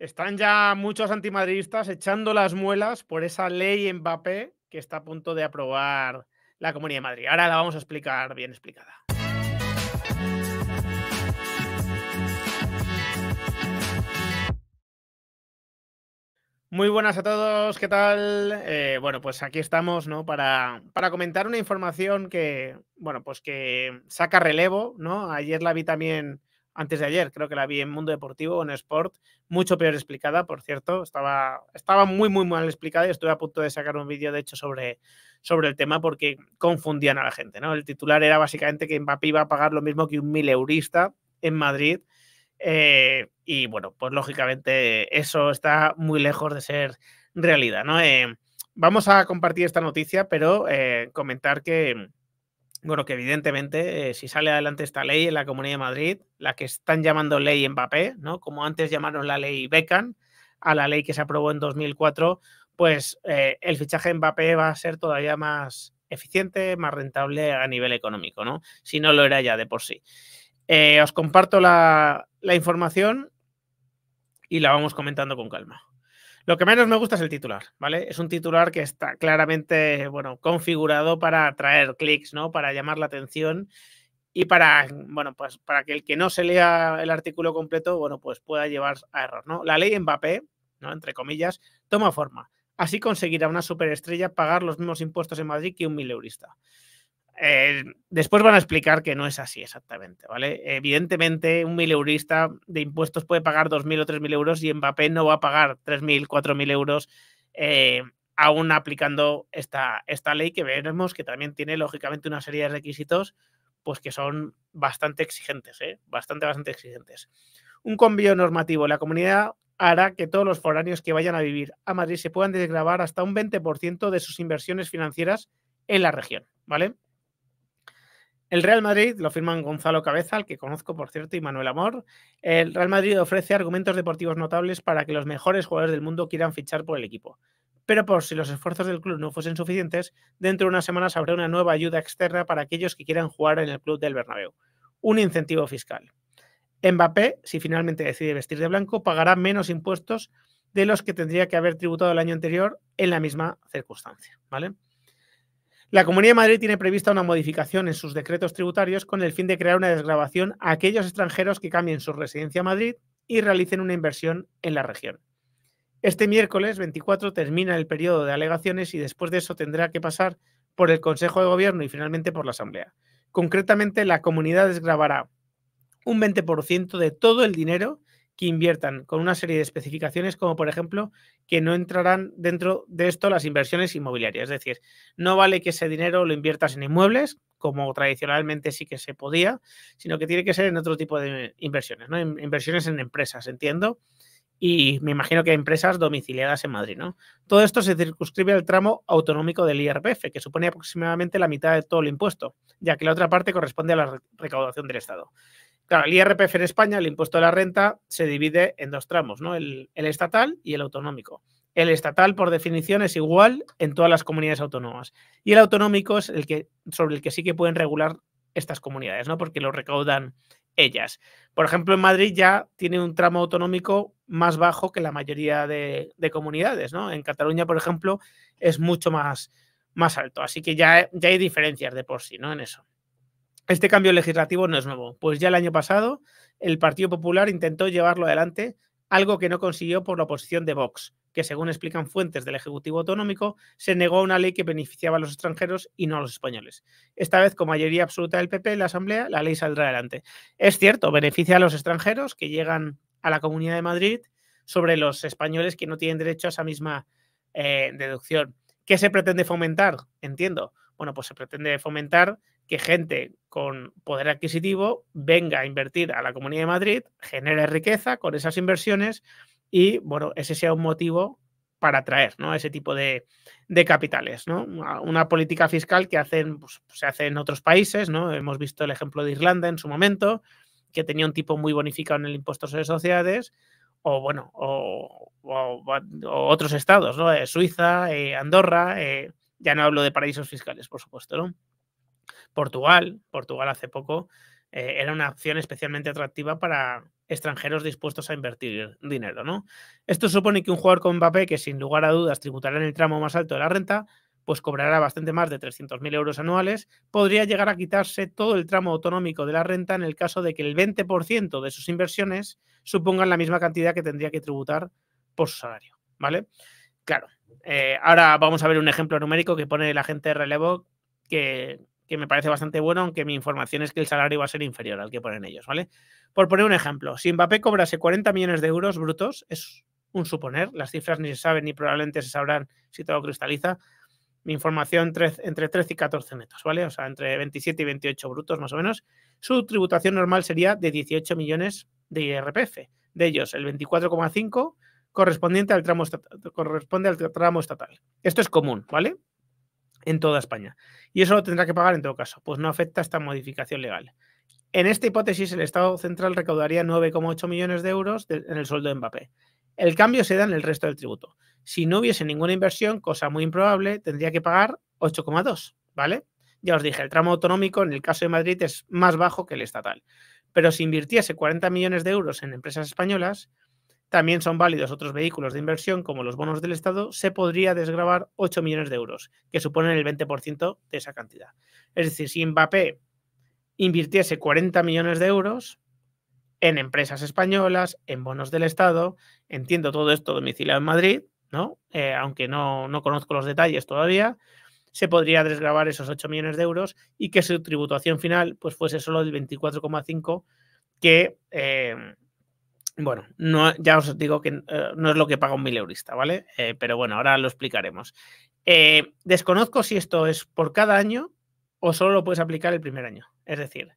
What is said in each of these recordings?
Están ya muchos antimadridistas echando las muelas por esa ley Mbappé que está a punto de aprobar la Comunidad de Madrid. Ahora la vamos a explicar bien explicada. Muy buenas a todos, ¿qué tal? Eh, bueno, pues aquí estamos, ¿no? Para, para, comentar una información que, bueno, pues que saca relevo, ¿no? Ayer la vi también antes de ayer, creo que la vi en Mundo Deportivo o en Sport, mucho peor explicada, por cierto, estaba, estaba muy, muy mal explicada y estuve a punto de sacar un vídeo, de hecho, sobre, sobre el tema porque confundían a la gente, ¿no? El titular era básicamente que Mbappé iba a pagar lo mismo que un mileurista en Madrid. Eh, y bueno, pues lógicamente eso está muy lejos de ser realidad, ¿no? Eh, vamos a compartir esta noticia, pero eh, comentar que, bueno, que evidentemente eh, si sale adelante esta ley en la Comunidad de Madrid, la que están llamando ley Mbappé, ¿no? Como antes llamaron la ley becan a la ley que se aprobó en 2004, pues eh, el fichaje Mbappé va a ser todavía más eficiente, más rentable a nivel económico, ¿no? Si no lo era ya de por sí. Eh, os comparto la información y la vamos comentando con calma. Lo que menos me gusta es el titular, ¿vale? Es un titular que está claramente, bueno, configurado para atraer clics, ¿no? Para llamar la atención y para, bueno, pues para que el que no se lea el artículo completo, bueno, pues pueda llevar a error, ¿no? La ley Mbappé, ¿no? Entre comillas, toma forma. Así conseguirá una superestrella pagar los mismos impuestos en Madrid que un mileurista. Eh, después van a explicar que no es así exactamente, ¿vale? Evidentemente, un mileurista de impuestos puede pagar 2.000 o 3.000 euros y Mbappé no va a pagar 3.000, 4.000 euros eh, aún aplicando esta, esta ley que veremos que también tiene, lógicamente, una serie de requisitos pues que son bastante exigentes, ¿eh? Bastante, bastante exigentes. Un convío normativo. La comunidad hará que todos los foráneos que vayan a vivir a Madrid se puedan desgravar hasta un 20% de sus inversiones financieras en la región, ¿vale? El Real Madrid lo firman Gonzalo Cabeza, al que conozco por cierto, y Manuel Amor. El Real Madrid ofrece argumentos deportivos notables para que los mejores jugadores del mundo quieran fichar por el equipo. Pero por si los esfuerzos del club no fuesen suficientes, dentro de unas semanas habrá una nueva ayuda externa para aquellos que quieran jugar en el club del Bernabéu, un incentivo fiscal. Mbappé, si finalmente decide vestir de blanco, pagará menos impuestos de los que tendría que haber tributado el año anterior en la misma circunstancia, ¿vale? La Comunidad de Madrid tiene prevista una modificación en sus decretos tributarios con el fin de crear una desgrabación a aquellos extranjeros que cambien su residencia a Madrid y realicen una inversión en la región. Este miércoles 24 termina el periodo de alegaciones y después de eso tendrá que pasar por el Consejo de Gobierno y finalmente por la Asamblea. Concretamente, la comunidad desgravará un 20% de todo el dinero que inviertan con una serie de especificaciones como por ejemplo que no entrarán dentro de esto las inversiones inmobiliarias. Es decir, no vale que ese dinero lo inviertas en inmuebles, como tradicionalmente sí que se podía, sino que tiene que ser en otro tipo de inversiones, ¿no? Inversiones en empresas, entiendo. Y me imagino que hay empresas domiciliadas en Madrid, ¿no? Todo esto se circunscribe al tramo autonómico del IRPF, que supone aproximadamente la mitad de todo el impuesto, ya que la otra parte corresponde a la recaudación del Estado. Claro, el IRPF en España, el impuesto a la renta, se divide en dos tramos, ¿no? El, estatal y el autonómico. El estatal, por definición, es igual en todas las comunidades autónomas. Y el autonómico es el que, sobre el que sí que pueden regular estas comunidades, ¿no? Porque lo recaudan ellas. Por ejemplo, en Madrid ya tiene un tramo autonómico más bajo que la mayoría de, de comunidades, ¿no? En Cataluña, por ejemplo, es mucho más, más alto. Así que ya, ya hay diferencias de por sí, ¿no? En eso. Este cambio legislativo no es nuevo, pues ya el año pasado el Partido Popular intentó llevarlo adelante, algo que no consiguió por la oposición de Vox, que según explican fuentes del Ejecutivo Autonómico, se negó a una ley que beneficiaba a los extranjeros y no a los españoles. Esta vez, con mayoría absoluta del PP en la Asamblea, la ley saldrá adelante. Es cierto, beneficia a los extranjeros que llegan a la Comunidad de Madrid sobre los españoles que no tienen derecho a esa misma eh, deducción. ¿Qué se pretende fomentar? Entiendo. Bueno, pues se pretende fomentar que gente con poder adquisitivo venga a invertir a la Comunidad de Madrid, genere riqueza con esas inversiones y, bueno, ese sea un motivo para atraer ¿no? ese tipo de, capitales. ¿no? Una política fiscal que hacen, pues, se hace en otros países, ¿no? hemos visto el ejemplo de Irlanda en su momento, que tenía un tipo muy bonificado en el impuesto sobre sociedades, o bueno, o, otros estados, ¿no? Eh, Suiza, eh, Andorra, eh, ya no hablo de paraísos fiscales, por supuesto. ¿no? Portugal, Portugal hace poco, eh, era una opción especialmente atractiva para extranjeros dispuestos a invertir dinero, ¿no? Esto supone que un jugador con Mbappé, que sin lugar a dudas tributará en el tramo más alto de la renta, pues cobrará bastante más de 300.000 euros anuales, podría llegar a quitarse todo el tramo autonómico de la renta en el caso de que el 20% de sus inversiones supongan la misma cantidad que tendría que tributar por su salario, ¿vale? Claro, eh, ahora vamos a ver un ejemplo numérico que pone la gente de relevo que que me parece bastante bueno, aunque mi información es que el salario va a ser inferior al que ponen ellos, ¿vale? Por poner un ejemplo, si Mbappé cobrase 40 millones de euros brutos, es un suponer, las cifras ni se saben ni probablemente se sabrán si todo cristaliza, mi información entre 13 y 14 metros, ¿vale? O sea, entre 27 y 28 brutos más o menos, su tributación normal sería de 18 millones de IRPF, de ellos el 24,5 correspondiente al tramo corresponde al tramo estatal. Esto es común, ¿vale? en toda España. Y eso lo tendrá que pagar en todo caso, pues no afecta esta modificación legal. En esta hipótesis, el Estado central recaudaría 9,8 millones de euros en el sueldo de Mbappé. El cambio se da en el resto del tributo. Si no hubiese ninguna inversión, cosa muy improbable, tendría que pagar 8,2, ¿vale? Ya os dije, el tramo autonómico en el caso de Madrid es más bajo que el estatal. Pero si invirtiese 40 millones de euros en empresas españolas, también son válidos otros vehículos de inversión, como los bonos del Estado, se podría desgravar 8 millones de euros, que suponen el 20% de esa cantidad. Es decir, si Mbappé invirtiese 40 millones de euros en empresas españolas, en bonos del Estado, entiendo todo esto domiciliado en Madrid, ¿no? Eh, aunque no, no conozco los detalles todavía, se podría desgravar esos 8 millones de euros y que su tributación final pues, fuese solo del 24,5 que... Eh, bueno, no, ya os digo que eh, no es lo que paga un mileurista, ¿vale? Eh, pero bueno, ahora lo explicaremos. Eh, desconozco si esto es por cada año o solo lo puedes aplicar el primer año. Es decir,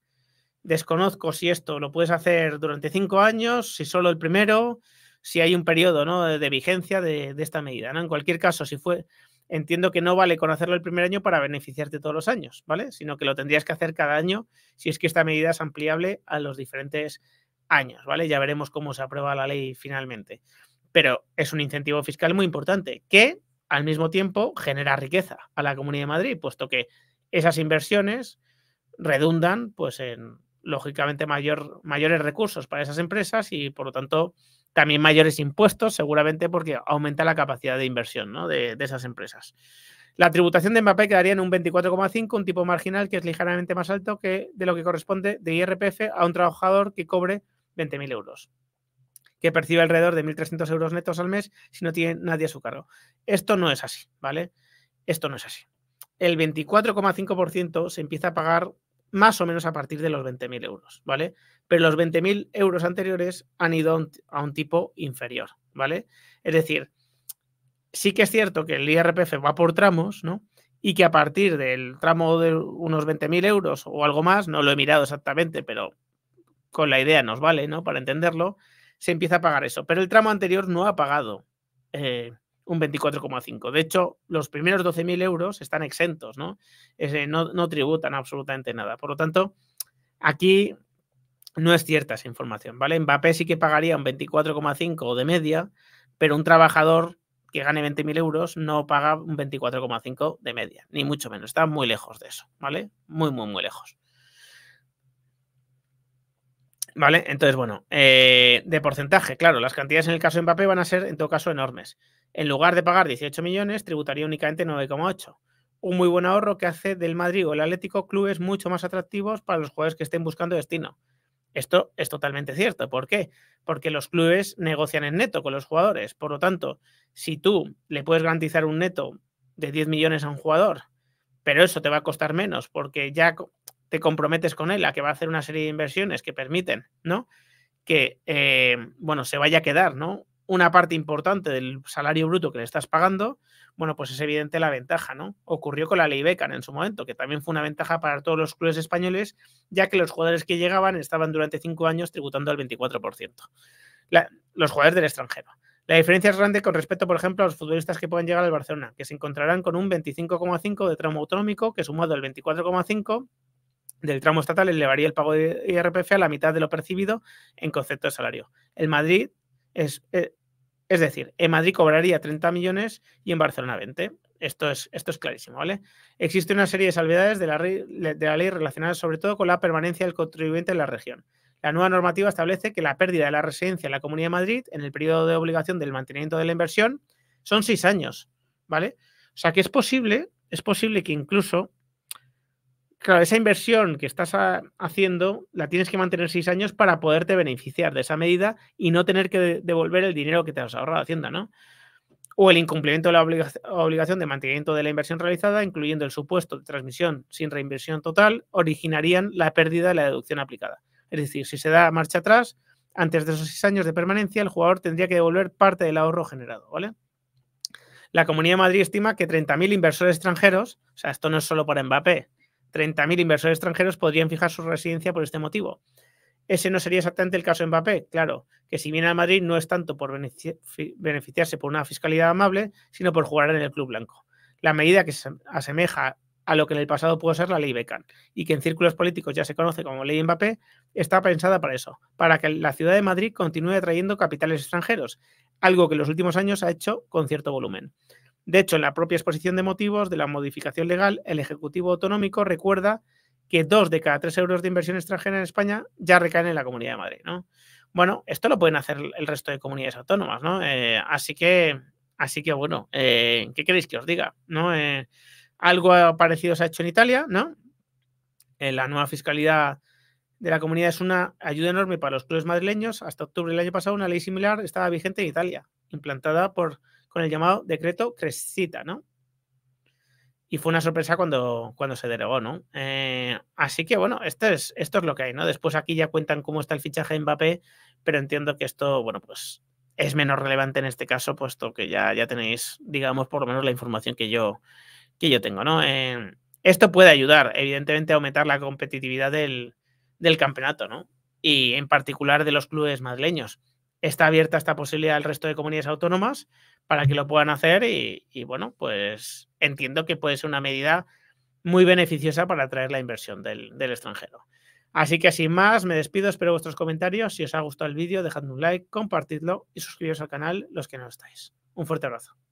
desconozco si esto lo puedes hacer durante cinco años, si solo el primero, si hay un periodo de, vigencia de, esta medida. En cualquier caso, si fue, entiendo que no vale conocerlo el primer año para beneficiarte todos los años, ¿vale? Sino que lo tendrías que hacer cada año si es que esta medida es ampliable a los diferentes años, ¿vale? Ya veremos cómo se aprueba la ley finalmente. Pero es un incentivo fiscal muy importante que al mismo tiempo genera riqueza a la Comunidad de Madrid, puesto que esas inversiones redundan pues en lógicamente mayor, mayores recursos para esas empresas y por lo tanto también mayores impuestos seguramente porque aumenta la capacidad de inversión de, esas empresas. La tributación de Mbappé quedaría en un 24,5, un tipo marginal que es ligeramente más alto que de lo que corresponde de IRPF a un trabajador que cobre 20.000 euros, que percibe alrededor de 1.300 euros netos al mes si no tiene nadie a su cargo. Esto no es así, ¿vale? Esto no es así. El 24,5% se empieza a pagar más o menos a partir de los 20.000 euros, ¿vale? Pero los 20.000 euros anteriores han ido a un, tipo inferior, ¿vale? Es decir, sí que es cierto que el IRPF va por tramos, ¿no? Y que a partir del tramo de unos 20.000 euros o algo más, no lo he mirado exactamente, pero con la idea nos vale, ¿no? Para entenderlo, se empieza a pagar eso. Pero el tramo anterior no ha pagado eh, un 24,5. De hecho, los primeros 12.000 euros están exentos, ¿no? ¿no? tributan absolutamente nada. Por lo tanto, aquí no es cierta esa información, ¿vale? Mbappé sí que pagaría un 24,5 de media, pero un trabajador que gane 20.000 euros no paga un 24,5 de media, ni mucho menos. Está muy lejos de eso, ¿vale? Muy, muy, muy lejos. ¿Vale? Entonces, bueno, eh, de porcentaje, claro, las cantidades en el caso de Mbappé van a ser, en todo caso, enormes. En lugar de pagar 18 millones, tributaría únicamente 9,8. Un muy buen ahorro que hace del Madrid o el Atlético clubes mucho más atractivos para los jugadores que estén buscando destino. Esto es totalmente cierto. ¿Por qué? Porque los clubes negocian en neto con los jugadores. Por lo tanto, si tú le puedes garantizar un neto de 10 millones a un jugador, pero eso te va a costar menos porque ya te comprometes con él a que va a hacer una serie de inversiones que permiten, ¿no? Que, eh, bueno, se vaya a quedar, ¿no? Una parte importante del salario bruto que le estás pagando, bueno, pues es evidente la ventaja, ¿no? Ocurrió con la ley Becan en su momento, que también fue una ventaja para todos los clubes españoles, ya que los jugadores que llegaban estaban durante cinco años tributando al 24%. los jugadores del extranjero. La diferencia es grande con respecto, por ejemplo, a los futbolistas que pueden llegar al Barcelona, que se encontrarán con un 25,5 de tramo autonómico, que sumado al 24,5 del tramo estatal elevaría el pago de IRPF a la mitad de lo percibido en concepto de salario. En Madrid es, eh, es decir, en Madrid cobraría 30 millones y en Barcelona 20. Esto es, esto es clarísimo, ¿vale? Existe una serie de salvedades de la, de la ley relacionadas sobre todo con la permanencia del contribuyente en la región. La nueva normativa establece que la pérdida de la residencia en la Comunidad de Madrid en el periodo de obligación del mantenimiento de la inversión son seis años, ¿vale? O sea que es posible, es posible que incluso Claro, esa inversión que estás ah, haciendo la tienes que mantener seis años para poderte beneficiar de esa medida y no tener que devolver el dinero que te has ahorrado Hacienda, ¿no? O el incumplimiento de la obligación de mantenimiento de la inversión realizada, incluyendo el supuesto de transmisión sin reinversión total, originarían la pérdida de la deducción aplicada. Es decir, si se da marcha atrás, antes de esos seis años de permanencia, el jugador tendría que devolver parte del ahorro generado, ¿vale? La Comunidad de Madrid estima que 30.000 inversores extranjeros, o sea, esto no es solo por Mbappé, 30.000 inversores extranjeros podrían fijar su residencia por este motivo. Ese no sería exactamente el caso de Mbappé, claro, que si viene a Madrid no es tanto por beneficiarse por una fiscalidad amable, sino por jugar en el club blanco. La medida que se asemeja a lo que en el pasado pudo ser la ley Becan y que en círculos políticos ya se conoce como ley Mbappé, está pensada para eso, para que la ciudad de Madrid continúe atrayendo capitales extranjeros, algo que en los últimos años ha hecho con cierto volumen. De hecho, en la propia exposición de motivos de la modificación legal, el Ejecutivo Autonómico recuerda que dos de cada tres euros de inversión extranjera en España ya recaen en la Comunidad de Madrid, ¿no? Bueno, esto lo pueden hacer el resto de comunidades autónomas, ¿no? Eh, así que, así que bueno, eh, ¿qué queréis que os diga? ¿No? Eh, algo parecido se ha hecho en Italia, ¿no? la nueva fiscalidad de la comunidad es una ayuda enorme para los clubes madrileños. Hasta octubre del año pasado, una ley similar estaba vigente en Italia, implantada por con el llamado decreto Crescita, ¿no? Y fue una sorpresa cuando, cuando se derogó, ¿no? Eh, así que bueno, esto es, esto es lo que hay, ¿no? Después aquí ya cuentan cómo está el fichaje de Mbappé, pero entiendo que esto, bueno, pues es menos relevante en este caso, puesto que ya, ya tenéis, digamos, por lo menos la información que yo, que yo tengo, ¿no? Eh, esto puede ayudar, evidentemente, a aumentar la competitividad del, del campeonato, ¿no? Y en particular de los clubes madrileños está abierta esta posibilidad al resto de comunidades autónomas para que lo puedan hacer y, bueno, pues entiendo que puede ser una medida muy beneficiosa para atraer la inversión del, extranjero. Así que sin más, me despido, espero vuestros comentarios. Si os ha gustado el vídeo, dejadme un like, compartidlo y suscribiros al canal los que no estáis. Un fuerte abrazo.